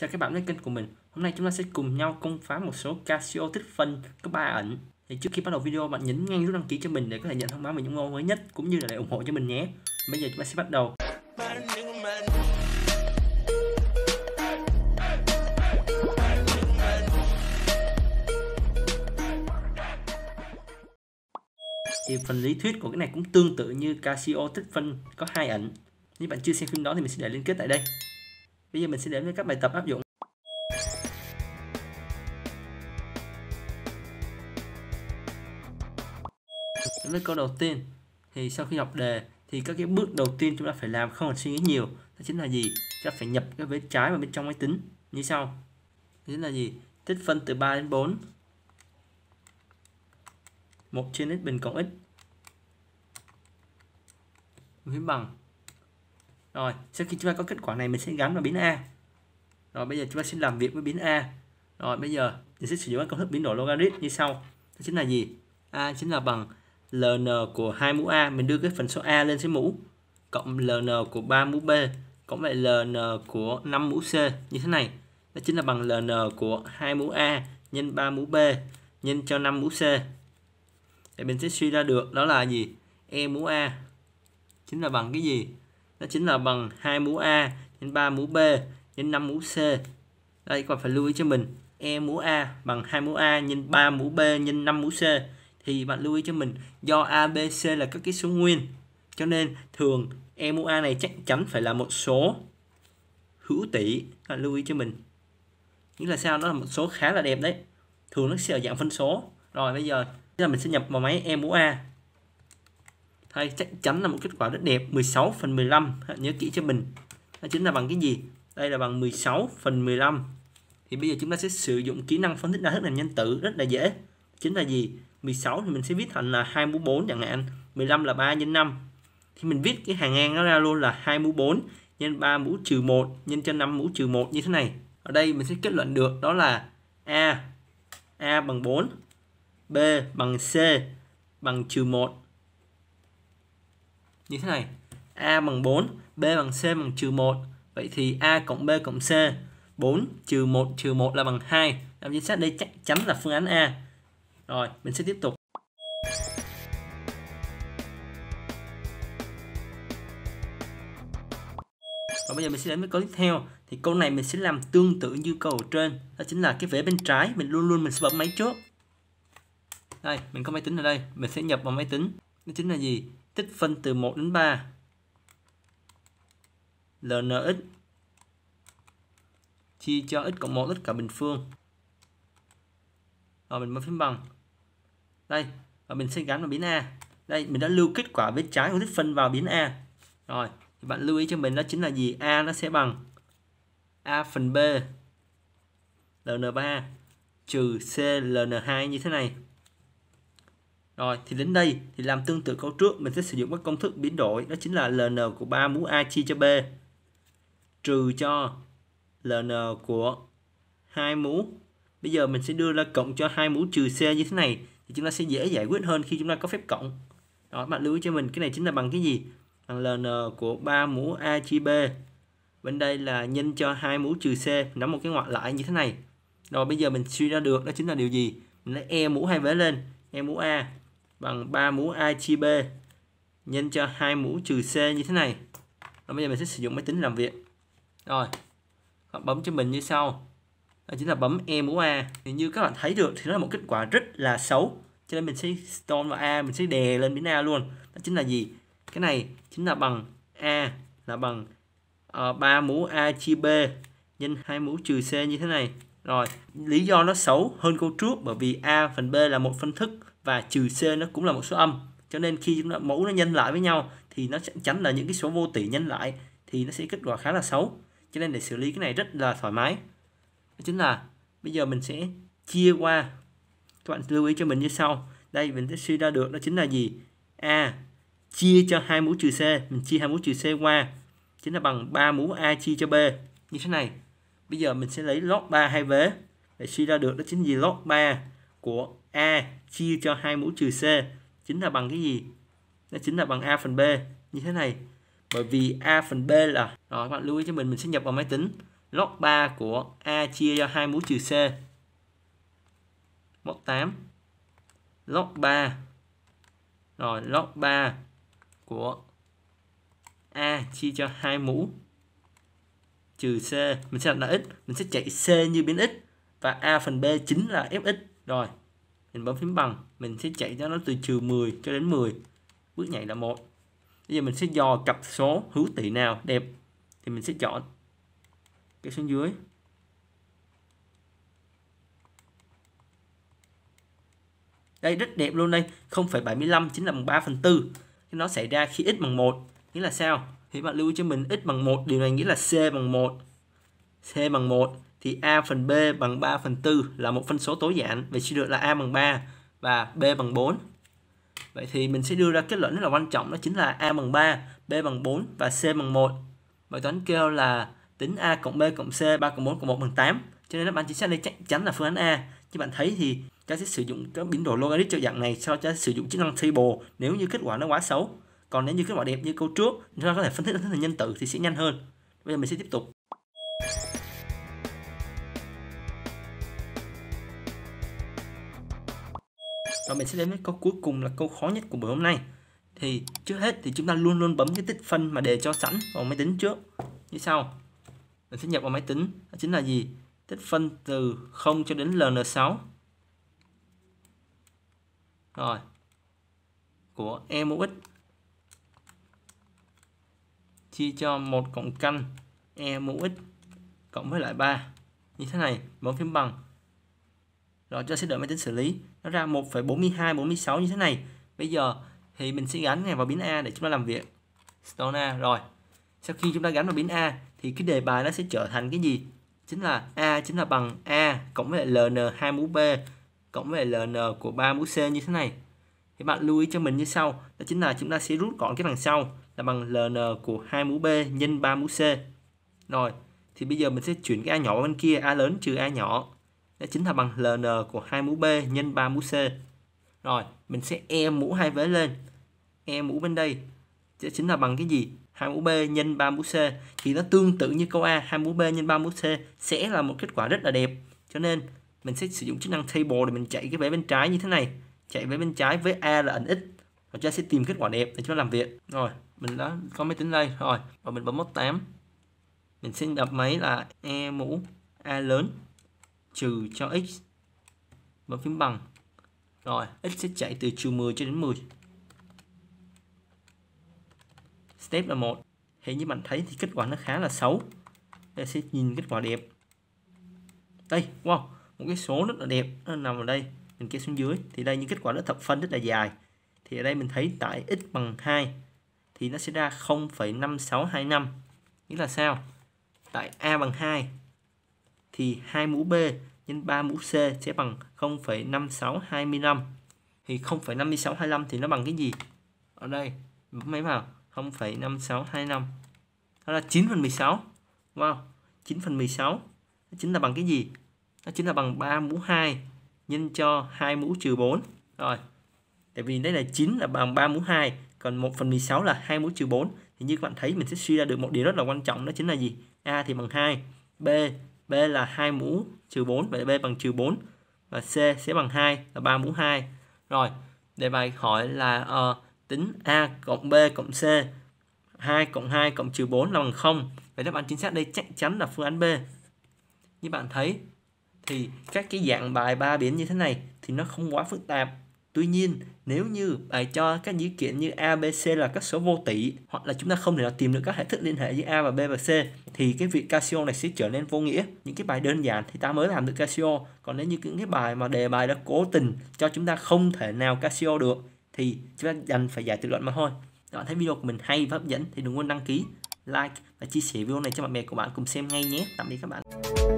Chào các bạn đến kênh của mình. Hôm nay chúng ta sẽ cùng nhau công phá một số Casio tích phân có 3 ẩn. Thì trước khi bắt đầu video bạn nhấn ngay nút đăng ký cho mình để có thể nhận thông báo về những ngôn mới nhất cũng như là để ủng hộ cho mình nhé. Bây giờ chúng ta sẽ bắt đầu. Thì phần lý thuyết của cái này cũng tương tự như Casio tích phân có hai ẩn. Nếu bạn chưa xem phim đó thì mình sẽ để liên kết tại đây bây giờ mình sẽ đến với các bài tập áp dụng đến với câu đầu tiên thì sau khi học đề thì các cái bước đầu tiên chúng ta phải làm không cần suy nghĩ nhiều đó chính là gì chúng ta phải nhập cái vế trái vào bên trong máy tính như sau đó chính là gì tích phân từ 3 đến 4 1 trên x bình cộng x với bằng rồi sau khi chúng ta có kết quả này mình sẽ gắn vào biến a rồi bây giờ chúng ta sẽ làm việc với biến a rồi bây giờ mình sẽ sử dụng các công thức biến đổi logarit như sau đó chính là gì a chính là bằng ln của hai mũ a mình đưa cái phần số a lên cái mũ cộng ln của 3 mũ b cộng lại ln của 5 mũ c như thế này đó chính là bằng ln của hai mũ a nhân 3 mũ b nhân cho 5 mũ c thì mình sẽ suy ra được đó là gì e mũ a chính là bằng cái gì đó chính là bằng 2 mũ A nhân 3 mũ B nhân 5 mũ C đây các bạn phải lưu ý cho mình E mũ A bằng 2 mũ A nhân 3 mũ B nhân 5 mũ C thì bạn lưu ý cho mình do A, B, C là các cái số nguyên cho nên thường E mũ A này chắc chắn phải là một số hữu tỷ bạn lưu ý cho mình nghĩa là sao nó là một số khá là đẹp đấy thường nó sẽ ở dạng phân số rồi bây giờ là mình sẽ nhập vào máy E mũ A hay chắc chắn là một kết quả rất đẹp 16 phần 15 hãy nhớ kỹ cho mình đó chính là bằng cái gì đây là bằng 16 phần 15 thì bây giờ chúng ta sẽ sử dụng kỹ năng phân tích đa thức làm nhân tử rất là dễ chính là gì 16 thì mình sẽ viết thành là 2 mũ 4 chẳng hạn 15 là 3 nhân 5 thì mình viết cái hàng ngang nó ra luôn là 2 mũ 4 nhân 3 mũ trừ 1 nhân cho 5 mũ trừ 1 như thế này ở đây mình sẽ kết luận được đó là A A bằng 4 B bằng C bằng trừ 1 như thế này a bằng 4 b bằng c bằng trừ 1 vậy thì a cộng b cộng c 4 trừ 1 trừ 1 là bằng 2 đáp chính xác đây chắc chắn là phương án a rồi mình sẽ tiếp tục và bây giờ mình sẽ đến với câu tiếp theo thì câu này mình sẽ làm tương tự như câu ở trên đó chính là cái vẽ bên trái mình luôn luôn mình sẽ bấm máy trước đây mình có máy tính ở đây mình sẽ nhập vào máy tính đó chính là gì tích phân từ 1 đến 3 LNX chia cho x cộng 1 tất cả bình phương rồi mình bấm phím bằng đây và mình sẽ gắn vào biến A đây mình đã lưu kết quả bên trái của tích phân vào biến A rồi thì bạn lưu ý cho mình đó chính là gì A nó sẽ bằng A phần B LN3 trừ c ln 2 như thế này rồi thì đến đây thì làm tương tự câu trước mình sẽ sử dụng các công thức biến đổi đó chính là ln của 3 mũ a chia cho b trừ cho ln của hai mũ. Bây giờ mình sẽ đưa ra cộng cho hai mũ trừ c như thế này thì chúng ta sẽ dễ giải quyết hơn khi chúng ta có phép cộng. Đó bạn lưu ý cho mình cái này chính là bằng cái gì? Bằng ln của 3 mũ a chia b. Bên đây là nhân cho hai mũ trừ c, nắm một cái ngoặc lại như thế này. Rồi bây giờ mình suy ra được đó chính là điều gì? Mình lấy e mũ hai vế lên, e mũ a bằng 3 mũ A chia B nhân cho hai mũ trừ C như thế này. Và bây giờ mình sẽ sử dụng máy tính làm việc. Rồi, bấm cho mình như sau. Đó chính là bấm E mũ A. Thì như các bạn thấy được thì nó là một kết quả rất là xấu. Cho nên mình sẽ stone vào A, mình sẽ đè lên miếng A luôn. Đó chính là gì? Cái này chính là bằng A là bằng uh, ờ, 3 mũ A chia B nhân hai mũ trừ C như thế này. Rồi, lý do nó xấu hơn câu trước bởi vì A phần B là một phân thức và trừ c nó cũng là một số âm cho nên khi chúng ta mẫu nó nhân lại với nhau thì nó sẽ tránh là những cái số vô tỷ nhân lại thì nó sẽ kết quả khá là xấu cho nên để xử lý cái này rất là thoải mái đó chính là bây giờ mình sẽ chia qua các bạn lưu ý cho mình như sau đây mình sẽ suy ra được đó chính là gì a chia cho hai mũ trừ c mình chia hai mũ trừ c qua chính là bằng 3 mũ a chia cho b như thế này bây giờ mình sẽ lấy log 3 hai vế để suy ra được đó chính là gì log 3 của A chia cho hai mũ trừ C chính là bằng cái gì? Nó chính là bằng A phần B như thế này. Bởi vì A phần B là rồi các bạn lưu ý cho mình mình sẽ nhập vào máy tính log 3 của A chia cho hai mũ trừ C. Mốc 8 log 3 rồi log 3 của A chia cho hai mũ trừ C mình sẽ đặt là x mình sẽ chạy C như biến x và A phần B chính là Fx rồi mình bấm phím bằng mình sẽ chạy cho nó từ trừ 10 cho đến 10 bước nhảy là một bây giờ mình sẽ dò cặp số hữu tỉ nào đẹp thì mình sẽ chọn cái xuống dưới đây rất đẹp luôn đây 0,75 chính là bằng 3 phần 4 nó xảy ra khi x bằng 1 nghĩa là sao thì bạn lưu cho mình x bằng 1 điều này nghĩa là c bằng 1 c bằng 1 thì A phần B bằng 3 phần 4 là một phân số tối giản. Vậy suy được là A bằng 3 và B bằng 4. Vậy thì mình sẽ đưa ra kết luận rất là quan trọng đó chính là A bằng 3, B bằng 4 và C bằng 1. Bài toán kêu là tính A cộng B cộng C, 3 cộng 4 cộng 1 bằng 8. Cho nên đáp án chính xác đây chắc chắn là phương án A. chứ bạn thấy thì ta sẽ sử dụng các biến đổi logarit cho dạng này sau cho sử dụng chức năng table nếu như kết quả nó quá xấu. Còn nếu như kết quả đẹp như câu trước, chúng ta có thể phân tích theo nhân tử thì sẽ nhanh hơn. Bây giờ mình sẽ tiếp tục. và mình sẽ đến với câu cuối cùng là câu khó nhất của buổi hôm nay thì trước hết thì chúng ta luôn luôn bấm cái tích phân mà đề cho sẵn vào máy tính trước như sau mình sẽ nhập vào máy tính đó chính là gì tích phân từ 0 cho đến LN6 rồi của E mũ x chia cho một cộng căn E mũ x cộng với lại 3 như thế này bấm phím bằng rồi cho sẽ đợi máy tính xử lý nó ra 1,42 46 như thế này bây giờ thì mình sẽ gắn này vào biến A để chúng ta làm việc Stona rồi sau khi chúng ta gắn vào biến A thì cái đề bài nó sẽ trở thành cái gì chính là A chính là bằng A cộng với LN 2 mũ B cộng với LN của 3 mũ C như thế này thì bạn lưu ý cho mình như sau đó chính là chúng ta sẽ rút gọn cái đằng sau là bằng LN của 2 mũ B nhân 3 mũ C rồi thì bây giờ mình sẽ chuyển cái A nhỏ bên kia A lớn trừ A nhỏ đó chính là bằng ln của hai mũ b nhân 3 mũ c rồi mình sẽ e mũ hai vế lên e mũ bên đây sẽ chính là bằng cái gì 2 mũ B nhân 3 mũ C thì nó tương tự như câu A 2 mũ B nhân 3 mũ C sẽ là một kết quả rất là đẹp cho nên mình sẽ sử dụng chức năng table để mình chạy cái vế bên trái như thế này chạy vế bên trái với A là ẩn x và cho sẽ tìm kết quả đẹp để cho nó làm việc rồi mình đã có máy tính đây rồi và mình bấm mốc 8 mình sẽ đập máy là E mũ A lớn trừ cho x bấm phím bằng rồi x sẽ chạy từ trừ 10 cho đến 10 step là một hiện như bạn thấy thì kết quả nó khá là xấu để sẽ nhìn kết quả đẹp đây wow một cái số rất là đẹp nó nằm ở đây mình kéo xuống dưới thì đây những kết quả nó thập phân rất là dài thì ở đây mình thấy tại x bằng 2 thì nó sẽ ra 0,5625 nghĩa là sao tại a bằng 2 thì 2 mũ B nhân 3 mũ C sẽ bằng 0,5625 thì 0,5625 thì nó bằng cái gì ở đây mấy vào 0,5625 đó là 9 phần 16 wow 9 phần 16 đó chính là bằng cái gì đó chính là bằng 3 mũ 2 nhân cho 2 mũ trừ 4 rồi tại vì đây là 9 là bằng 3 mũ 2 còn 1 phần 16 là 2 mũ trừ 4 thì như các bạn thấy mình sẽ suy ra được một điều rất là quan trọng đó chính là gì A thì bằng 2 B B là 2 mũ trừ 4 vậy B bằng trừ 4 và C sẽ bằng 2 là 3 mũ 2 rồi đề bài hỏi là uh, tính A cộng B cộng C 2 cộng 2 cộng trừ 4 là bằng 0 vậy đáp án chính xác đây chắc chắn là phương án B như bạn thấy thì các cái dạng bài ba biến như thế này thì nó không quá phức tạp Tuy nhiên, nếu như bạn cho các dữ kiện như A, B, C là các số vô tỷ hoặc là chúng ta không thể nào tìm được các hệ thức liên hệ giữa A và B và C thì cái việc Casio này sẽ trở nên vô nghĩa. Những cái bài đơn giản thì ta mới làm được Casio. Còn nếu như những cái bài mà đề bài đã cố tình cho chúng ta không thể nào Casio được thì chúng ta dành phải giải tự luận mà thôi. Các bạn thấy video của mình hay và hấp dẫn thì đừng quên đăng ký, like và chia sẻ video này cho bạn bè của bạn cùng xem ngay nhé. Tạm biệt các bạn.